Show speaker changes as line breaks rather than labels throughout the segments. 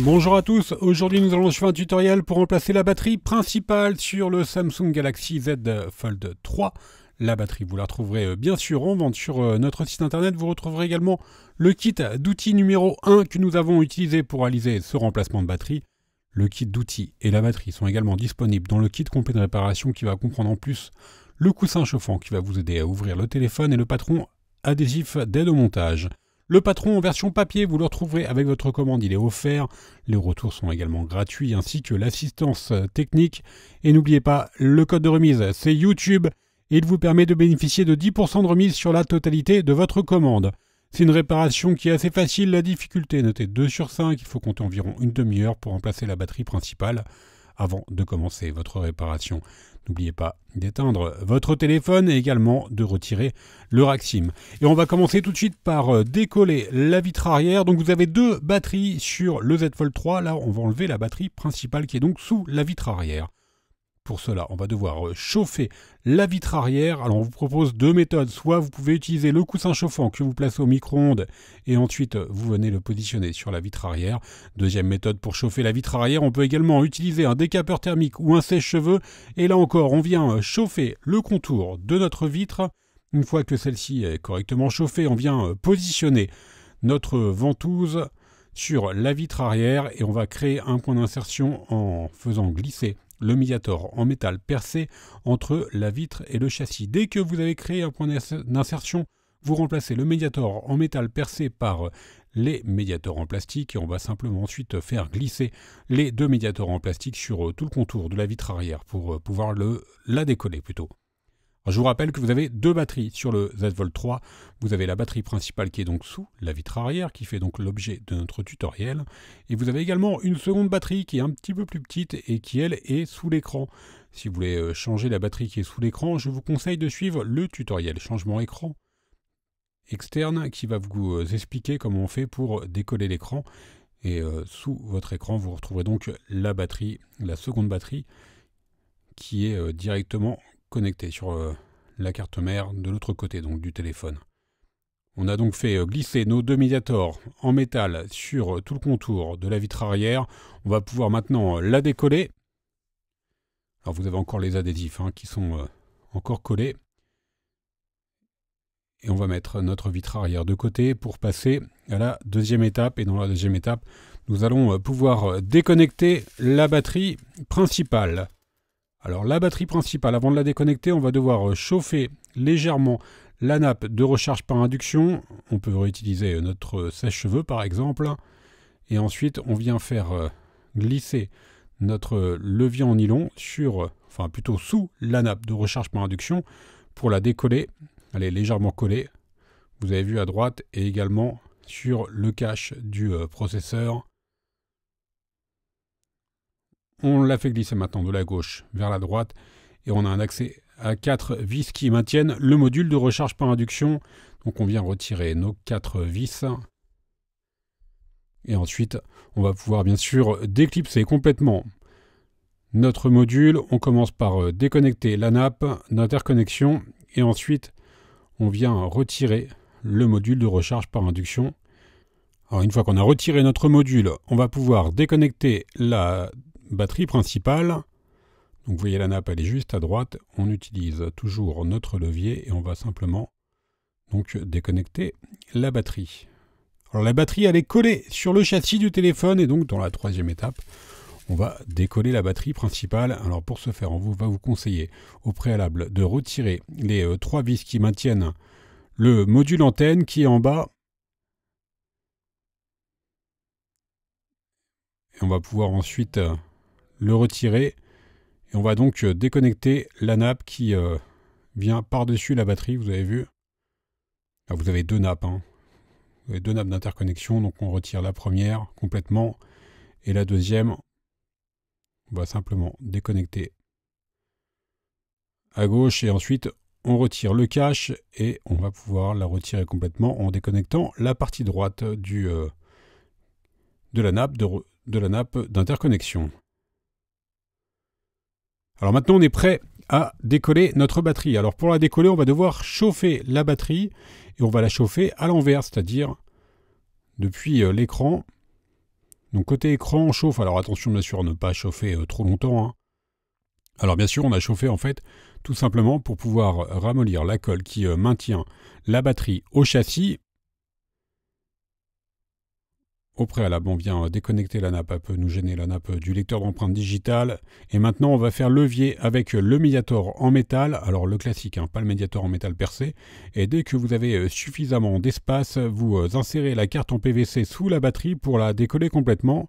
Bonjour à tous, aujourd'hui nous allons suivre un tutoriel pour remplacer la batterie principale sur le Samsung Galaxy Z Fold 3. La batterie, vous la retrouverez euh, bien sûr en vente sur euh, notre site internet. Vous retrouverez également le kit d'outils numéro 1 que nous avons utilisé pour réaliser ce remplacement de batterie. Le kit d'outils et la batterie sont également disponibles dans le kit complet de réparation qui va comprendre en plus le coussin chauffant qui va vous aider à ouvrir le téléphone et le patron adhésif d'aide au montage. Le patron en version papier, vous le retrouverez avec votre commande, il est offert. Les retours sont également gratuits ainsi que l'assistance technique. Et n'oubliez pas, le code de remise, c'est YouTube il vous permet de bénéficier de 10% de remise sur la totalité de votre commande. C'est une réparation qui est assez facile, la difficulté notée 2 sur 5, il faut compter environ une demi-heure pour remplacer la batterie principale avant de commencer votre réparation. N'oubliez pas d'éteindre votre téléphone et également de retirer le Raxim. Et on va commencer tout de suite par euh, décoller la vitre arrière. Donc vous avez deux batteries sur le Z Fold 3. Là, on va enlever la batterie principale qui est donc sous la vitre arrière. Pour cela, on va devoir euh, chauffer la vitre arrière. Alors on vous propose deux méthodes. Soit vous pouvez utiliser le coussin chauffant que vous placez au micro-ondes et ensuite euh, vous venez le positionner sur la vitre arrière. Deuxième méthode pour chauffer la vitre arrière, on peut également utiliser un décapeur thermique ou un sèche-cheveux. Et là encore, on vient euh, chauffer le contour de notre vitre. Une fois que celle-ci est correctement chauffée, on vient positionner notre ventouse sur la vitre arrière et on va créer un point d'insertion en faisant glisser le médiator en métal percé entre la vitre et le châssis. Dès que vous avez créé un point d'insertion, vous remplacez le médiator en métal percé par les médiateurs en plastique et on va simplement ensuite faire glisser les deux médiateurs en plastique sur tout le contour de la vitre arrière pour pouvoir le, la décoller plutôt je vous rappelle que vous avez deux batteries sur le z 3. Vous avez la batterie principale qui est donc sous la vitre arrière, qui fait donc l'objet de notre tutoriel. Et vous avez également une seconde batterie qui est un petit peu plus petite et qui, elle, est sous l'écran. Si vous voulez euh, changer la batterie qui est sous l'écran, je vous conseille de suivre le tutoriel changement écran externe qui va vous euh, expliquer comment on fait pour décoller l'écran. Et euh, sous votre écran, vous retrouverez donc la batterie, la seconde batterie qui est directement connecté sur euh, la carte mère de l'autre côté donc du téléphone. On a donc fait euh, glisser nos deux médiators en métal sur euh, tout le contour de la vitre arrière. On va pouvoir maintenant la décoller. Alors vous avez encore les adhésifs hein, qui sont encore collés. Et on va mettre notre vitre arrière de côté pour passer à la deuxième étape. Et dans la deuxième étape, nous allons pouvoir déconnecter la batterie principale. Alors la batterie principale, avant de la déconnecter, on va devoir euh, chauffer légèrement la nappe de recharge par induction. On peut réutiliser euh, notre euh, sèche-cheveux par exemple. Et ensuite, on vient faire glisser notre levier en nylon sur, enfin plutôt sous la nappe de recharge par induction pour la décoller. Elle est légèrement collée. Vous avez vu à droite et également sur le cache du processeur on l'a fait glisser maintenant de la gauche vers la droite et on a un accès à quatre vis qui maintiennent le module de recharge par induction. Donc on vient retirer nos quatre vis. Et ensuite, on va pouvoir bien sûr déclipser complètement notre module. On commence par euh, déconnecter la nappe d'interconnexion et ensuite on vient retirer le module de recharge par induction. Alors une fois qu'on a retiré notre module, on va pouvoir déconnecter la Batterie principale, donc vous voyez la nappe elle est juste à droite, on utilise toujours notre levier et on va simplement donc déconnecter la batterie. Alors la batterie elle est collée sur le châssis du téléphone et donc dans la troisième étape, on va décoller la batterie principale. Alors pour ce faire, on vous, va vous conseiller au préalable de retirer les euh, trois vis qui maintiennent le module antenne qui est en bas. Et on va pouvoir ensuite euh, le retirer. Et on va donc euh, déconnecter la nappe qui euh, vient par-dessus la batterie, vous avez vu. Ah, vous avez deux nappes. Hein. deux nappes d'interconnexion, donc on retire la première complètement. Et la deuxième, on va simplement déconnecter à gauche. Et ensuite, on retire le cache et on va pouvoir la retirer complètement en déconnectant la partie droite du, euh, de la nappe de la nappe d'interconnexion. Alors maintenant, on est prêt à décoller notre batterie. Alors pour la décoller, on va devoir chauffer la batterie et on va la chauffer à l'envers, c'est-à-dire depuis euh, l'écran. Donc côté écran, on chauffe. Alors attention bien sûr à ne pas chauffer euh, trop longtemps. Hein. Alors bien sûr, on a chauffé en fait tout simplement pour pouvoir euh, ramollir la colle qui maintient la batterie au châssis au préalable, on vient déconnecter la nappe, un peu nous gêner la nappe du lecteur d'empreintes digitales. Et maintenant, on va faire levier avec le médiator en métal. Alors le classique, hein, pas le médiator en métal percé. Et dès que vous avez euh, suffisamment d'espace, vous euh, insérez la carte en PVC sous la batterie pour la décoller complètement.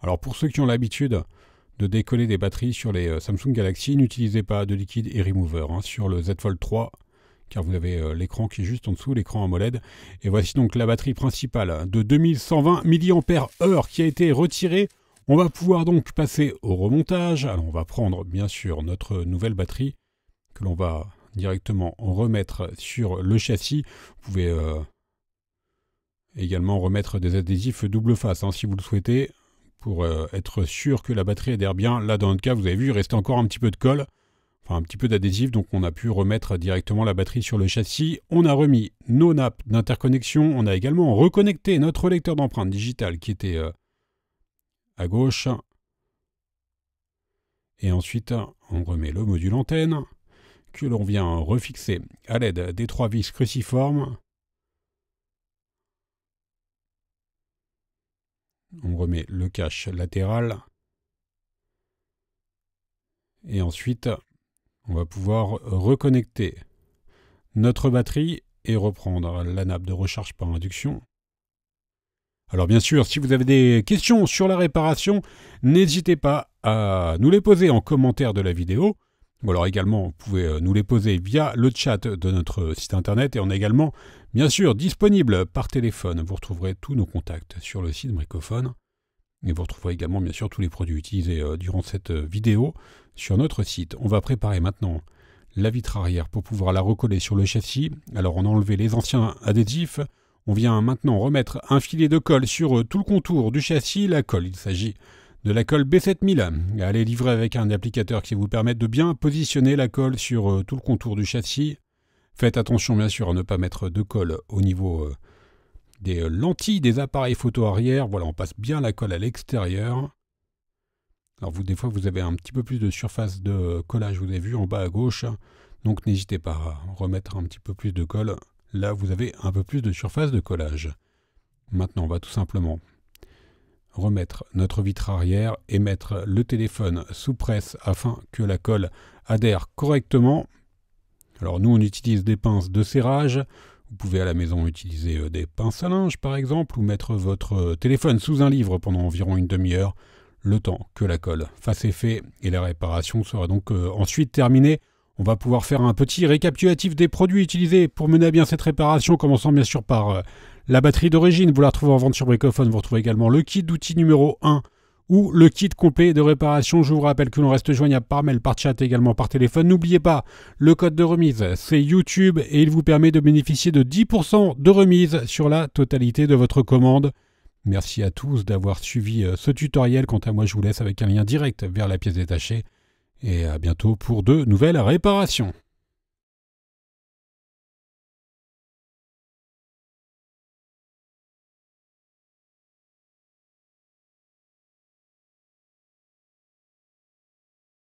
Alors pour ceux qui ont l'habitude de décoller des batteries sur les euh, Samsung Galaxy, n'utilisez pas de liquide et remover hein, sur le Z Fold 3 car vous avez euh, l'écran qui est juste en dessous, l'écran AMOLED. Et voici donc la batterie principale de 2120 mAh qui a été retirée. On va pouvoir donc passer au remontage. Alors on va prendre bien sûr notre nouvelle batterie que l'on va directement remettre sur le châssis. Vous pouvez euh, également remettre des adhésifs double face hein, si vous le souhaitez pour euh, être sûr que la batterie adhère bien. Là dans notre cas vous avez vu il restait encore un petit peu de colle enfin un petit peu d'adhésif, donc on a pu remettre directement la batterie sur le châssis. On a remis nos nappes d'interconnexion, on a également reconnecté notre lecteur d'empreinte digitale qui était euh, à gauche. Et ensuite, on remet le module antenne que l'on vient refixer à l'aide des trois vis cruciformes. On remet le cache latéral. Et ensuite, on va pouvoir reconnecter notre batterie et reprendre la nappe de recharge par induction. Alors bien sûr, si vous avez des questions sur la réparation, n'hésitez pas à nous les poser en commentaire de la vidéo. Ou alors également, vous pouvez euh, nous les poser via le chat de notre site internet et on est également, bien sûr, disponible par téléphone. Vous retrouverez tous nos contacts sur le site Bricophone. Et vous retrouverez également, bien sûr, tous les produits utilisés euh, durant cette euh, vidéo sur notre site. On va préparer maintenant la vitre arrière pour pouvoir la recoller sur le châssis. Alors on a enlevé les anciens adhésifs. On vient maintenant remettre un filet de colle sur euh, tout le contour du châssis. La colle, il s'agit de la colle B7000. Elle est livrée avec un applicateur qui vous permet de bien positionner la colle sur euh, tout le contour du châssis. Faites attention bien sûr à ne pas mettre de colle au niveau euh, des lentilles des appareils photo arrière. Voilà, on passe bien la colle à l'extérieur. Alors vous, des fois, vous avez un petit peu plus de surface de collage, vous avez vu en bas à gauche. Donc n'hésitez pas à remettre un petit peu plus de colle. Là, vous avez un peu plus de surface de collage. Maintenant, on va tout simplement remettre notre vitre arrière et mettre le téléphone sous presse afin que la colle adhère correctement. Alors nous, on utilise des pinces de serrage. Vous pouvez à la maison utiliser euh, des pinces à linge par exemple ou mettre votre euh, téléphone sous un livre pendant environ une demi-heure le temps que la colle fasse effet et la réparation sera donc euh, ensuite terminée. On va pouvoir faire un petit récapitulatif des produits utilisés pour mener à bien cette réparation, commençant bien sûr par euh, la batterie d'origine. Vous la retrouvez en vente sur Bricophone. Vous retrouvez également le kit d'outils numéro 1 ou le kit complet de réparation. Je vous rappelle que l'on reste joignable par mail, par chat et également par téléphone. N'oubliez pas, le code de remise, c'est YouTube et il vous permet de bénéficier de 10% de remise sur la totalité de votre commande. Merci à tous d'avoir suivi euh, ce tutoriel. Quant à moi, je vous laisse avec un lien direct vers la pièce détachée. Et à bientôt pour de nouvelles réparations.